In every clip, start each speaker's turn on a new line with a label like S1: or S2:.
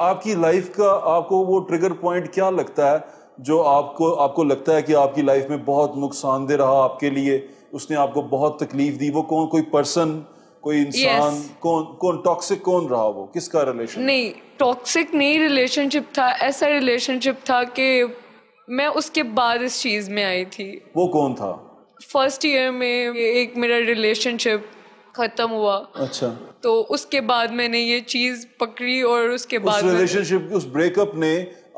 S1: आपकी लाइफ का आपको वो ट्रिगर पॉइंट क्या लगता है जो आपको आपको लगता है कि आपकी लाइफ में बहुत नुकसान दे रहा आपके लिए उसने आपको बहुत तकलीफ दी वो कौन कोई पर्सन कोई इंसान yes. कौन कौन टॉक्सिक कौन रहा वो किसका रिलेशन नहीं
S2: टॉक्सिक नहीं रिलेशनशिप था ऐसा रिलेशनशिप था कि मैं उसके बाद इस चीज़ में आई थी वो कौन था फर्स्ट ईयर में एक मेरा रिलेशनशिप खत्म हुआ अच्छा तो उसके बाद मैंने ये चीज पकड़ी और उसके उस बाद
S1: रिलेशनशिप उस ब्रेकअप ने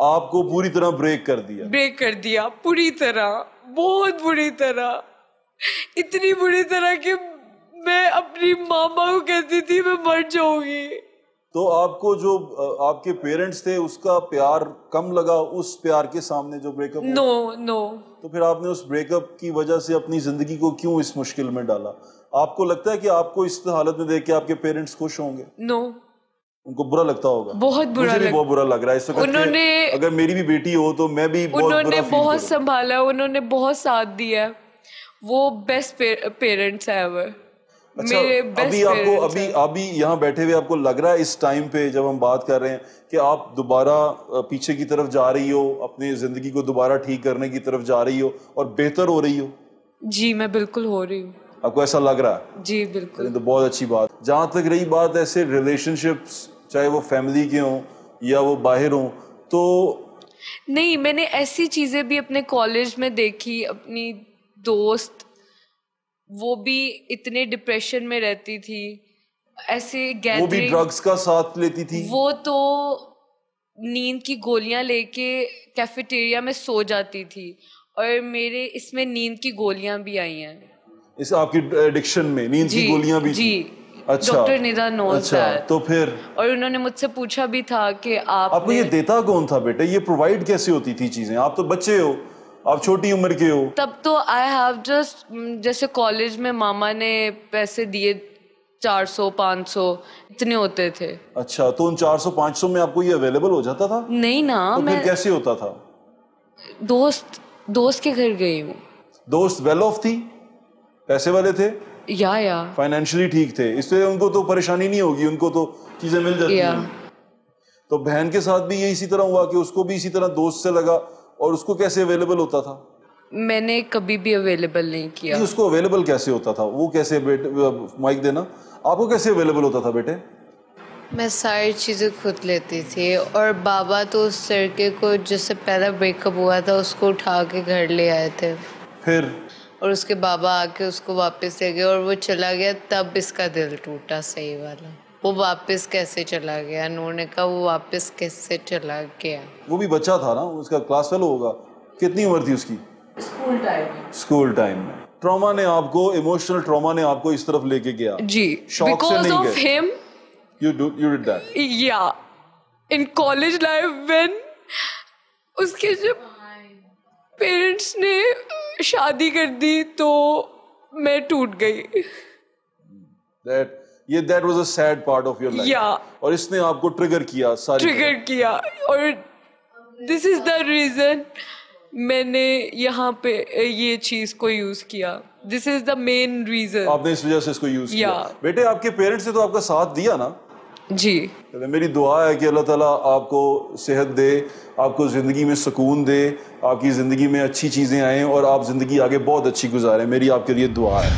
S1: आपको पूरी तरह ब्रेक कर दिया
S2: ब्रेक कर दिया पूरी तरह बहुत बुरी तरह इतनी बुरी तरह कि मैं अपनी मामा को कहती थी मैं मर जाऊंगी
S1: तो आपको जो आपके पेरेंट्स थे उसका प्यार कम लगा उस प्यार के सामने जो ब्रेकअप नो नो तो फिर आपने उस ब्रेकअप की वजह से अपनी जिंदगी को क्यों इस मुश्किल में डाला आपको लगता है कि आपको इस हालत में देख के आपके पेरेंट्स खुश होंगे नो no. उनको बुरा लगता होगा बहुत बुरा मुझे लग... भी बहुत बुरा लग रहा है इस उन्होंने अगर मेरी भी बेटी हो तो मैं भी उन्होंने बहुत
S2: संभाला उन्होंने बहुत साथ दिया वो बेस्ट पेरेंट्स है अच्छा अभी आपको अभी
S1: अभी यहाँ बैठे हुए आपको लग रहा है इस टाइम पे जब हम बात कर रहे हैं कि आप दोबारा पीछे की तरफ जा रही हो अपनी जिंदगी को दोबारा ठीक करने की तरफ जा रही हो और बेहतर हो रही हो
S2: जी मैं बिल्कुल हो रही हूँ
S1: आपको ऐसा लग रहा
S2: है जी बिल्कुल
S1: तो बहुत अच्छी बात जहाँ तक रही बात ऐसे रिलेशनशिप्स चाहे वो फैमिली के हों या वो बाहर हों तो
S2: नहीं मैंने ऐसी चीज़ें भी अपने कॉलेज में देखी अपनी दोस्त वो भी इतने डिप्रेशन में रहती थी ऐसे गैदरिंग वो भी ड्रग्स
S1: का साथ लेती थी
S2: वो तो नींद की गोलियां लेके कैफेटेरिया में सो जाती थी और मेरे इसमें नींद की गोलियां भी आई हैं
S1: इस आपकी एडिक्शन में नींद की गोलियां भी जी अच्छा डॉक्टर निदा नोज अच्छा तो फिर
S2: और उन्होंने मुझसे पूछा भी था कि आप आपको ये
S1: देता कौन था बेटा ये प्रोवाइड कैसे होती थी चीजें आप तो बच्चे हो आप छोटी उम्र के हो
S2: तब तो आई हैव जस्ट जैसे कॉलेज में मामा ने पैसे दिए चार सौ पाँच सौ इतने होते थे
S1: अच्छा तो उन चार सौ पाँच सौ में आपको ये अवेलेबल हो जाता था नहीं ना तो मैं कैसे होता था
S2: दोस्त दोस्त के घर गई हूँ
S1: दोस्त वेल ऑफ थी पैसे वाले थे या या फाइनेंशियली ठीक थे इसलिए उनको तो परेशानी नहीं होगी उनको तो चीजें मिल जाती हैं तो बहन के साथ भी यही इसी तरह हुआ कि उसको भी इसी तरह दोस्त से लगा और उसको कैसे अवेलेबल होता था
S2: मैंने कभी भी अवेलेबल नहीं किया नहीं, उसको
S1: अवेलेबल कैसे होता था वो कैसे माइक देना आपको कैसे अवेलेबल होता था बेटे
S2: मैं सारी चीज़ें खुद लेती थी और बाबा तो उस लड़के को जिससे पहला ब्रेकअप हुआ था उसको उठा के घर ले आए थे फिर और उसके बाबा आके उसको वापस ले गए और वो चला गया तब इसका दिल टूटा सही वाला वो वापस कैसे चला गया उन्होंने कहा वो वापस कैसे चला गया
S1: वो भी बच्चा था ना उसका क्लास फेलो होगा कितनी उम्र थी उसकी स्कूल टाइम स्कूल टाइम में ट्रॉमा ने आपको इमोशनल ट्रॉमा ने आपको इस तरफ लेके गया जी शॉक से नहीं गया him you do you did that
S2: या इन कॉलेज लाइफ व्हेन उसके जब पेरेंट्स ने शादी कर दी तो मैं टूट गई
S1: दैट ये that was a sad part of your life और इसने आपको ट्रिगर किया सारी ट्रिगर
S2: किया और दिस इज द रीजन मैंने यहाँ पे ये चीज को यूज किया this is the main reason
S1: आपने इस वजह से इसको यूज किया बेटे आपके पेरेंट्स ने तो आपका साथ दिया ना जी मेरी दुआ है कि अल्लाह ताला आपको सेहत दे आपको ज़िंदगी में सुकून दे आपकी ज़िंदगी में अच्छी चीज़ें आएँ और आप ज़िंदगी आगे बहुत अच्छी गुजारें मेरी आपके लिए दुआ है